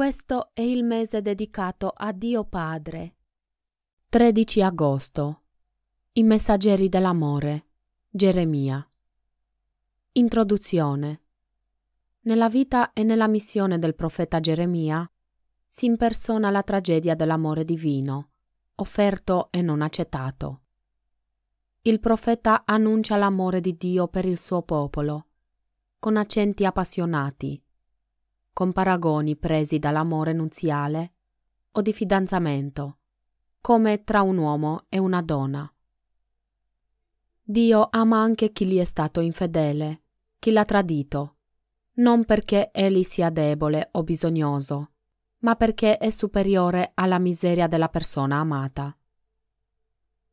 Questo è il mese dedicato a Dio Padre. 13 agosto. I messaggeri dell'amore. Geremia. Introduzione. Nella vita e nella missione del profeta Geremia si impersona la tragedia dell'amore divino, offerto e non accettato. Il profeta annuncia l'amore di Dio per il suo popolo, con accenti appassionati, con paragoni presi dall'amore nuziale o di fidanzamento, come tra un uomo e una donna. Dio ama anche chi gli è stato infedele, chi l'ha tradito, non perché egli sia debole o bisognoso, ma perché è superiore alla miseria della persona amata.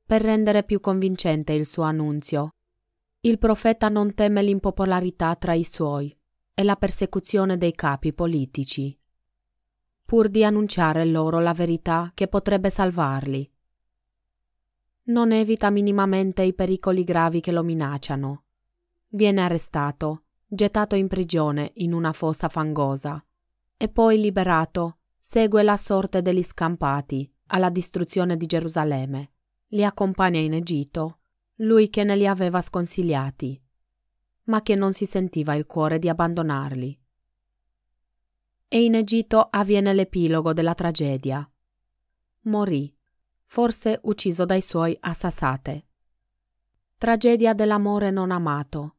Per rendere più convincente il suo annunzio, il profeta non teme l'impopolarità tra i suoi, e la persecuzione dei capi politici, pur di annunciare loro la verità che potrebbe salvarli. Non evita minimamente i pericoli gravi che lo minacciano. Viene arrestato, gettato in prigione in una fossa fangosa e poi liberato, segue la sorte degli scampati alla distruzione di Gerusalemme, li accompagna in Egitto, lui che ne li aveva sconsigliati ma che non si sentiva il cuore di abbandonarli. E in Egitto avviene l'epilogo della tragedia. Morì, forse ucciso dai suoi assassate. Tragedia dell'amore non amato.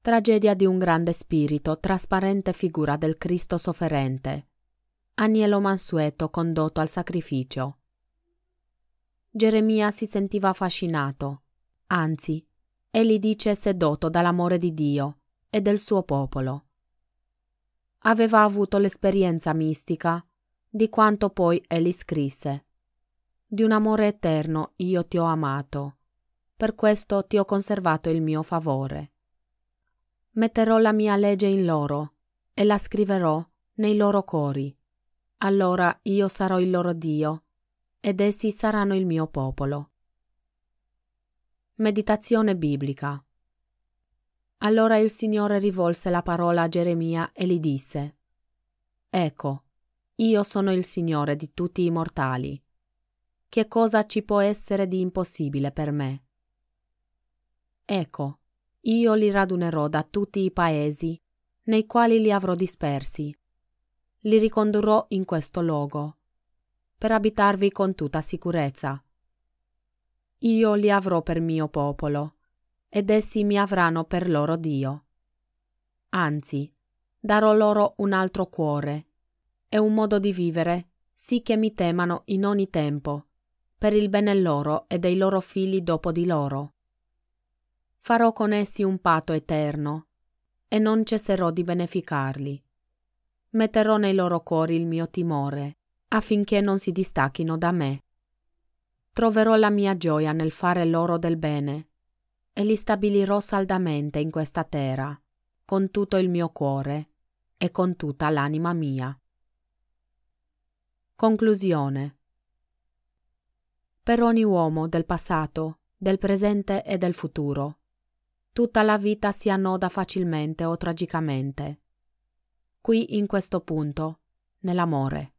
Tragedia di un grande spirito, trasparente figura del Cristo sofferente. Agnello mansueto condotto al sacrificio. Geremia si sentiva affascinato, anzi Egli dice essere sedoto dall'amore di Dio e del suo popolo. Aveva avuto l'esperienza mistica di quanto poi egli scrisse. Di un amore eterno io ti ho amato, per questo ti ho conservato il mio favore. Metterò la mia legge in loro e la scriverò nei loro cori. Allora io sarò il loro Dio ed essi saranno il mio popolo. Meditazione biblica. Allora il Signore rivolse la parola a Geremia e gli disse, Ecco, io sono il Signore di tutti i mortali. Che cosa ci può essere di impossibile per me? Ecco, io li radunerò da tutti i paesi nei quali li avrò dispersi. Li ricondurrò in questo luogo, per abitarvi con tutta sicurezza io li avrò per mio popolo, ed essi mi avranno per loro Dio. Anzi, darò loro un altro cuore e un modo di vivere, sì che mi temano in ogni tempo, per il bene loro e dei loro figli dopo di loro. Farò con essi un patto eterno, e non cesserò di beneficarli. Metterò nei loro cuori il mio timore, affinché non si distacchino da me troverò la mia gioia nel fare loro del bene e li stabilirò saldamente in questa terra, con tutto il mio cuore e con tutta l'anima mia. Conclusione Per ogni uomo del passato, del presente e del futuro, tutta la vita si annoda facilmente o tragicamente. Qui in questo punto, nell'amore.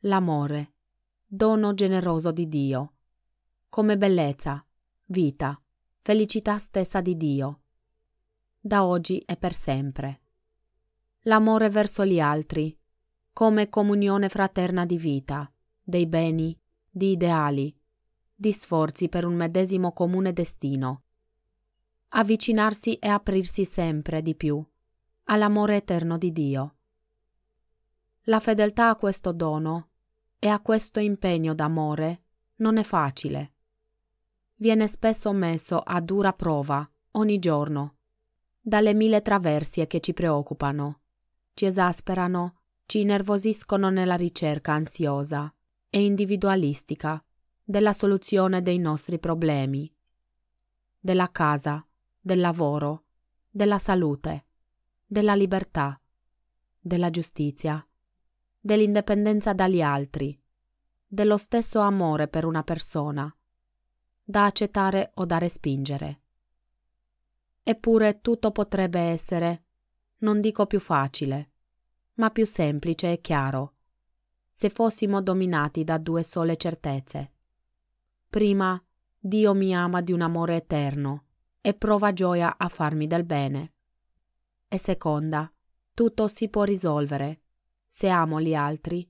L'amore dono generoso di Dio, come bellezza, vita, felicità stessa di Dio, da oggi e per sempre. L'amore verso gli altri, come comunione fraterna di vita, dei beni, di ideali, di sforzi per un medesimo comune destino. Avvicinarsi e aprirsi sempre di più all'amore eterno di Dio. La fedeltà a questo dono e a questo impegno d'amore non è facile. Viene spesso messo a dura prova, ogni giorno, dalle mille traversie che ci preoccupano, ci esasperano, ci innervosiscono nella ricerca ansiosa e individualistica della soluzione dei nostri problemi, della casa, del lavoro, della salute, della libertà, della giustizia, dell'indipendenza dagli altri, dello stesso amore per una persona, da accettare o da respingere. Eppure tutto potrebbe essere, non dico più facile, ma più semplice e chiaro, se fossimo dominati da due sole certezze. Prima, Dio mi ama di un amore eterno e prova gioia a farmi del bene. E seconda, tutto si può risolvere se amo gli altri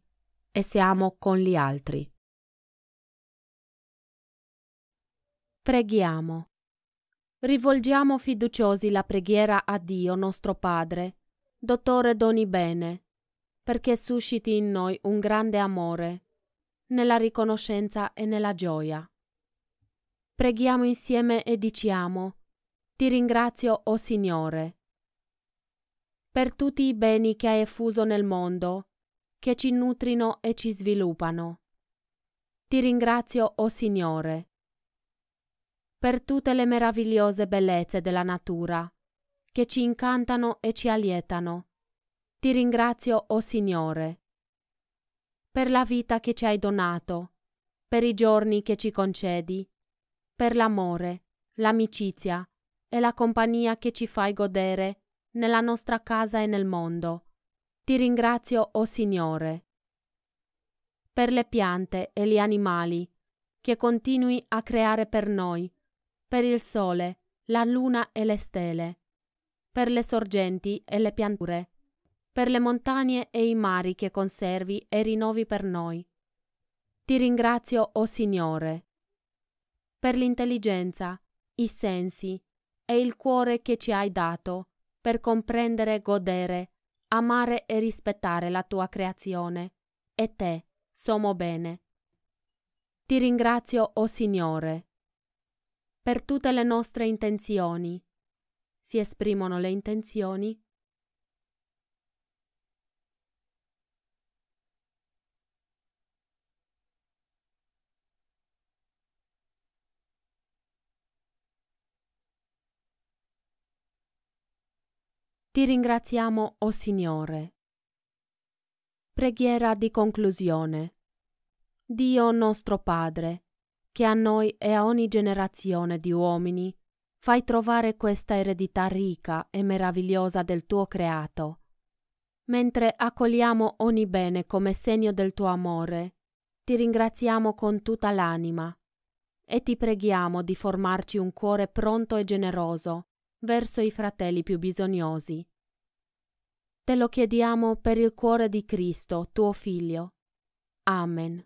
e se amo con gli altri. Preghiamo. Rivolgiamo fiduciosi la preghiera a Dio nostro Padre, Dottore d'ogni bene, perché susciti in noi un grande amore, nella riconoscenza e nella gioia. Preghiamo insieme e diciamo, Ti ringrazio, o oh Signore, per tutti i beni che hai effuso nel mondo, che ci nutrino e ci sviluppano. Ti ringrazio, o oh Signore, per tutte le meravigliose bellezze della natura, che ci incantano e ci alietano. Ti ringrazio, o oh Signore, per la vita che ci hai donato, per i giorni che ci concedi, per l'amore, l'amicizia e la compagnia che ci fai godere nella nostra casa e nel mondo. Ti ringrazio, o oh Signore. Per le piante e gli animali, che continui a creare per noi, per il sole, la luna e le stelle, per le sorgenti e le pianture, per le montagne e i mari che conservi e rinnovi per noi. Ti ringrazio, o oh Signore. Per l'intelligenza, i sensi e il cuore che ci hai dato, per comprendere, godere, amare e rispettare la tua creazione e te, sommo bene. Ti ringrazio, o oh Signore, per tutte le nostre intenzioni. Si esprimono le intenzioni Ti ringraziamo, o oh Signore. Preghiera di conclusione. Dio nostro Padre, che a noi e a ogni generazione di uomini fai trovare questa eredità ricca e meravigliosa del tuo creato. Mentre accogliamo ogni bene come segno del tuo amore, ti ringraziamo con tutta l'anima e ti preghiamo di formarci un cuore pronto e generoso verso i fratelli più bisognosi. Te lo chiediamo per il cuore di Cristo, tuo Figlio. Amen.